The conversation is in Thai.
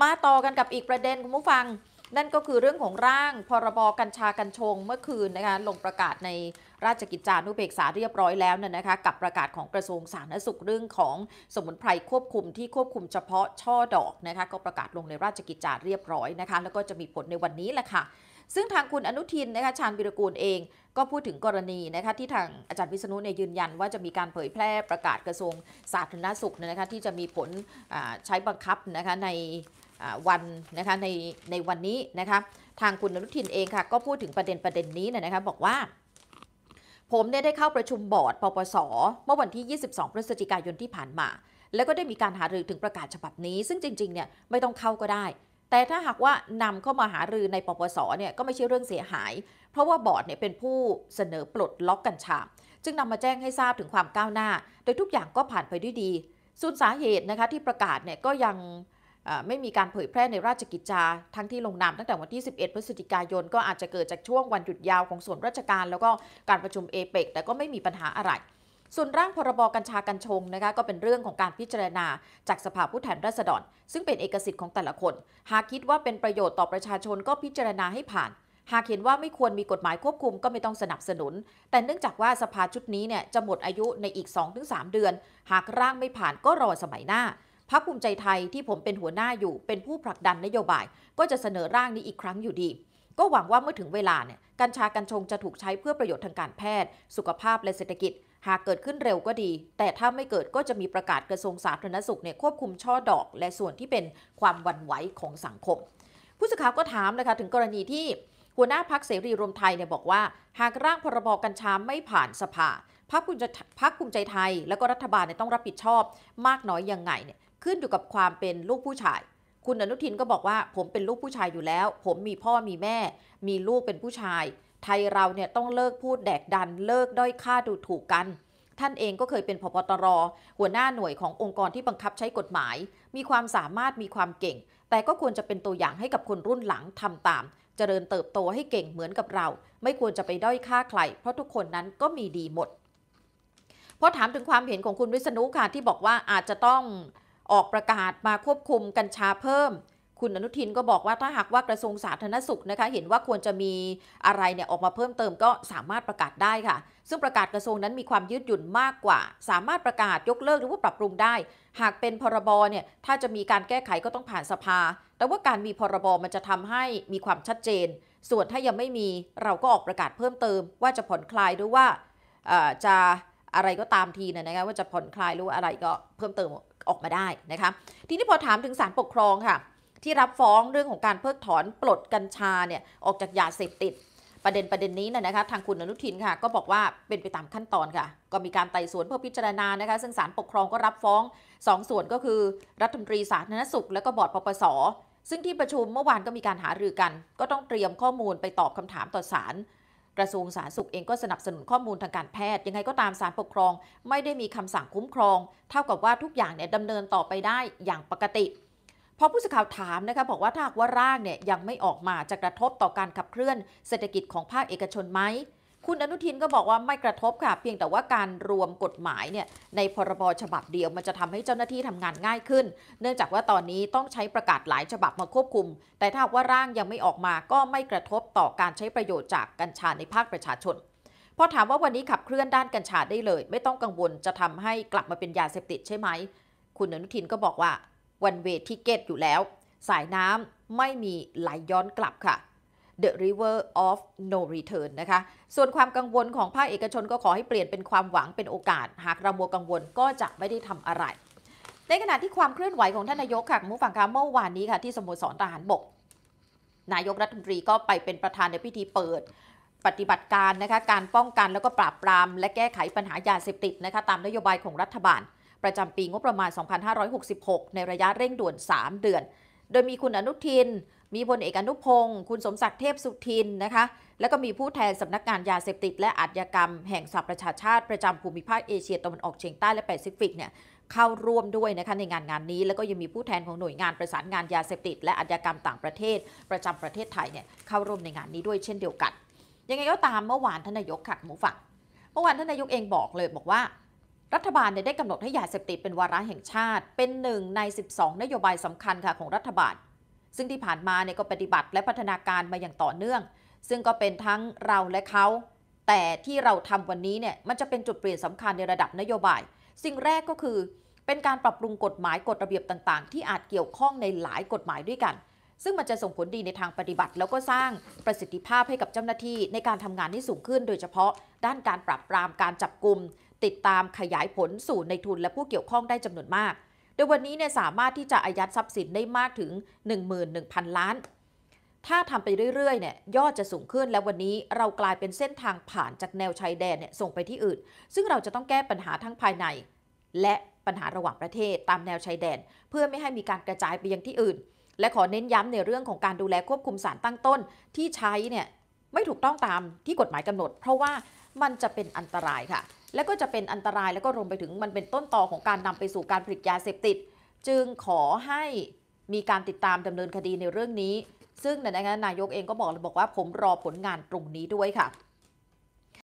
มาต่อกันกับอีกประเด็นคุณผู้ฟัง นั่นก็คือเรื่องของร่างพรบกัญชากัญชง เมื่อคืนนะคะลงประกาศในราชกิจจานุเบกษาเรียบร้อยแล้วน่ยนะคะกับประกาศของกระทรวงสาธารณสุขเรื่องของสมุนไพรควบคุมที่ควบคุมเฉพาะช่อดอกนะคะก็ประกาศลงในราชกิจจาเรียบร้อยนะคะ แล้วก็จะมีผลในวันนี้แหละค่ะซึ่งทางคุณอนุทินนะคะชาญวิรกูลเอง ก็พูดถึงกรณีนะคะที่ทางอาจารย์วิษณุเนี่ยยืนยันว่าจะมีการเผยแพร่ประกาศกระทรวงสาธารณสุขนะคะที่จะมีผลใช้บังคับนะคะในวันนะคะในในวันนี้นะคะทางคุณอนุทินเองค่ะก็พูดถึงประเด็นประเด็นนี้นะคะบอกว่า ผมเนี่ยได้เข้าประชุมบอร์ดปปสเมื่อวันที่ 22พฤศจิกายนที่ผ่านมา แล้วก็ได้มีการหารือถึงประกาศฉบับนี้ ซึ่งจริงๆเนี่ยไม่ต้องเข้าก็ได้แต่ถ้าหากว่านำเข้ามาหารือในปปส เนี่ยก็ไม่ใช่เรื่องเสียหาย เพราะว่าบอร์ดเนี่ยเป็นผู้เสนอปลดล็อกกัญชาจึงนำมาแจ้งให้ทราบถึงความก้าวหน้า โดยทุกอย่างก็ผ่านไปด้วยดีส่วนสาเหตุนะคะที่ประกาศเนี่ยก็ยังไม่มีการเผยแพร่ในราชกิจจาทั้งที่ลงนามตั้งแต่วันที่ 11 พฤศจิกายนก็อาจจะเกิดจากช่วงวันหยุดยาวของส่วนราชการแล้วก็การประชุมเอเปกแต่ก็ไม่มีปัญหาอะไรส่วนร่างพรบกัญชากัญชงนะคะก็เป็นเรื่องของการพิจารณา จากสภาผู้แทนราษฎร ซึ่งเป็นเอกสิทธิ์ของแต่ละคน หากคิดว่าเป็นประโยชน์ต่อประชาชนก็พิจารณาให้ผ่าน หากเห็นว่าไม่ควรมีกฎหมายควบคุมก็ไม่ต้องสนับสนุน แต่เนื่องจากว่าสภาชุดนี้เนี่ยจะหมดอายุในอีก2-3 เดือน หากร่างไม่ผ่านก็รอสมัยหน้า พรรคภูมิใจไทยที่ผมเป็นหัวหน้าอยู่ เป็นผู้ผลักดันนโยบาย ก็จะเสนอร่างนี้อีกครั้งอยู่ดี ก็หวังว่าเมื่อถึงเวลาเนี่ยกัญชากัญชงจะถูกใช้เพื่อประโยชน์ทางการแพทย์ สุขภาพ และเศรษฐกิจหากเกิดขึ้นเร็วก็ดี แต่ถ้าไม่เกิดก็จะมีประกาศกระทรวงสาธารณสุขเนี่ยควบคุมช่อดอก และส่วนที่เป็นความวันไหวของสังคม ผู้สื่อข่าวก็ถามนะคะถึงกรณีที่ หัวหน้าพักเสรีรวมไทยเนี่ยบอกว่า หากร่างพรบกัญชาไม่ผ่านสภาพักภูมิใจพักภูมิใจไทยแล้วก็รัฐบาลเนี่ยต้องรับผิดชอบมากน้อยยังไงเนี่ยขึ้นอยู่กับความเป็นลูกผู้ชาย คุณอนุทินก็บอกว่า ผมเป็นลูกผู้ชายอยู่แล้ว ผมมีพ่อมีแม่ มีลูกเป็นผู้ชายไทยเราเนี่ยต้องเลิกพูดแดกดัน เลิกด้อยค่าดูถูกกัน ท่านเองก็เคยเป็นพบตร หัวหน้าหน่วยขององค์กรที่บังคับใช้กฎหมาย มีความสามารถมีความเก่ง แต่ก็ควรจะเป็นตัวอย่างให้กับคนรุ่นหลังทำตาม เจริญเติบโตให้เก่งเหมือนกับเรา ไม่ควรจะไปด้อยค่าใคร เพราะทุกคนนั้นก็มีดีหมดพอถามถึงความเห็นของคุณวิษณุค่ะที่บอกว่าอาจจะต้องออกประกาศมาควบคุมกัญชาเพิ่มคุณอนุทินก็บอกว่าถ้าหากว่ากระทรวงสาธารณสุขนะคะ เห็นว่าควรจะมีอะไรเนี่ยออกมาเพิ่มเติมก็สามารถประกาศได้ค่ะ ซึ่งประกาศกระทรวงนั้นมีความยืดหยุ่นมากกว่า สามารถประกาศยกเลิกหรือว่าปรับปรุงได้ หากเป็นพรบเนี่ยถ้าจะมีการแก้ไขก็ต้องผ่านสภา แต่ว่าการมีพรบมันจะทำให้มีความชัดเจน ส่วนถ้ายังไม่มีเราก็ออกประกาศเพิ่มเติมว่าจะผ่อนคลายหรือว่าจะอะไรก็ตามทีนะคะว่าจะผ่อนคลายหรืออะไรก็เพิ่มเติมออกมาได้นะคะทีนี้พอถามถึงสารปกครองค่ะที่รับฟ้องเรื่องของการเพิกถอนปลดกัญชาเนี่ย ออกจากยาเสพติด ประเด็นประเด็นนี้นนะคะทางคุณอนุทินค่ะก็บอกว่าเป็นไปตามขั้นตอนค่ะ ก็มีการไต่สวนเพื่อพิจารณานะคะ ซึ่งสารปกครองก็รับฟ้อง2สส่วนก็คือ รัฐมนตรีสาธารณสุขและก็บอร์ดปปส ซึ่งที่ประชุมเมื่อวานก็มีการหารือกัน ก็ต้องเตรียมข้อมูลไปตอบคำถามต่อสารกระทรวงสาธารณสุขเองก็สนับสนุนข้อมูลทางการแพทย์ ยังไง ก็ตามสารปกครอง ไม่ได้มีคำสั่งคุ้มครอง เท่ากับว่าทุกอย่างเนี่ยดำเนินต่อไปได้อย่างปกติพอผู้สื่อข่าวถามนะคะบอกว่าถ้าว่าร่างเนี่ยยังไม่ออกมาจะกระทบต่อการขับเคลื่อนเศรษฐกิจของภาคเอกชนไหมคุณอนุทินก็บอกว่าไม่กระทบค่ะ เพียงแต่ว่าการรวมกฎหมายเนี่ยในพรบฉบับเดียวมันจะทำให้เจ้าหน้าที่ทำงานง่ายขึ้น เนื่องจากว่าตอนนี้ต้องใช้ประกาศหลายฉบับมาควบคุม แต่ถ้าว่าร่างยังไม่ออกมาก็ไม่กระทบต่อการใช้ประโยชน์จากกัญชาในภาคประชาชนพอถามว่าวันนี้ขับเคลื่อนด้านกัญชาได้เลย ไม่ต้องกังวลจะทำให้กลับมาเป็นยาเสพติดใช่ไหมคุณอนุทินก็บอกว่าวันเวทที่เกตอยู่แล้ว สายน้ำไม่มีไหลย้อนกลับค่ะ The River of No Return นะคะ ส่วนความกังวลของภาคเอกชนก็ขอให้เปลี่ยนเป็นความหวังเป็นโอกาส หากเรามัวกังวลก็จะไม่ได้ทำอะไร ในขณะที่ความเคลื่อนไหวของท่านนายกค่ะ มุฝั่งคาเมื่อวานนี้ค่ะ ที่สโมสรทหารบก นายกรัฐมนตรีก็ไปเป็นประธานในพิธีเปิด ปฏิบัติการนะคะ การป้องกันแล้วก็ปราบปรามและแก้ไขปัญหายาเสพติดนะคะตามนโยบายของรัฐบาลประจำปีงบประมาณ 2566 ในระยะเร่งด่วน 3 เดือน โดยมีคุณอนุทิน มีพลเอกอนุพงศ์คุณสมศักดิ์เทพสุทินนะคะ แล้วก็มีผู้แทนสำนักงานยาเสพติดและอาชญากรรม แห่งสหประชาชาติประจำภูมิภาคเอเชียตะวันออกเฉียงใต้และแปซิฟิกเนี่ยเข้าร่วมด้วยนะคะในงานงานนี้ แล้วก็ยังมีผู้แทนของหน่วยงานประสานงานยาเสพติดและอาชญากรรมต่างประเทศ ประจำประเทศไทยเนี่ยเข้าร่วมในงานนี้ด้วยเช่นเดียวกัน ยังไงก็ตามเมื่อวานท่านนายกขัดหมูฝักเมื่อวานท่านนายกเองบอกเลย บอกว่ารัฐบาลได้กำหนดให้ยาเสพติดเป็นวาระแห่งชาติ เป็นหนึ่งใน 12 นโยบายสำคัญค่ะของรัฐบาล ซึ่งที่ผ่านมาเนี่ยก็ปฏิบัติและพัฒนาการมาอย่างต่อเนื่อง ซึ่งก็เป็นทั้งเราและเขา แต่ที่เราทำวันนี้เนี่ยมันจะเป็นจุดเปลี่ยนสำคัญในระดับนโยบายสิ่งแรกก็คือ เป็นการปรับปรุงกฎหมายกฎระเบียบต่างๆ ที่อาจเกี่ยวข้องในหลายกฎหมายด้วยกัน ซึ่งมันจะส่งผลดีในทางปฏิบัติ แล้วก็สร้างประสิทธิภาพให้กับเจ้าหน้าที่ในการทำงานที่สูงขึ้น โดยเฉพาะด้านการปรับปรามการจับกลุ่มติดตามขยายผลสู่ในทุนและผู้เกี่ยวข้องได้จำนวนมาก โดยวันนี้เนี่ยสามารถที่จะอายัดทรัพย์สินได้มากถึง 11,000 ล้าน ถ้าทำไปเรื่อยๆเนี่ยยอดจะสูงขึ้นและวันนี้เรากลายเป็นเส้นทางผ่านจากแนวชายแดนเนี่ยส่งไปที่อื่น ซึ่งเราจะต้องแก้ปัญหาทั้งภายใน และปัญหาระหว่างประเทศตามแนวชายแดน เพื่อไม่ให้มีการกระจายไปยังที่อื่น และขอเน้นย้ำในเรื่องของการดูแลควบคุมสารตั้งต้น ที่ใช้เนี่ยไม่ถูกต้องตามที่กฎหมายกำหนด เพราะว่ามันจะเป็นอันตรายค่ะและก็จะเป็นอันตรายและก็รวมไปถึงมันเป็นต้นต่อของการนำไปสู่การผลิตยาเสพติด จึงขอให้มีการติดตามดำเนินคดีในเรื่องนี้ ซึ่งในายกเองก็บอกเลยบอกว่าผมรอผลงานตรงนี้ด้วยค่ะ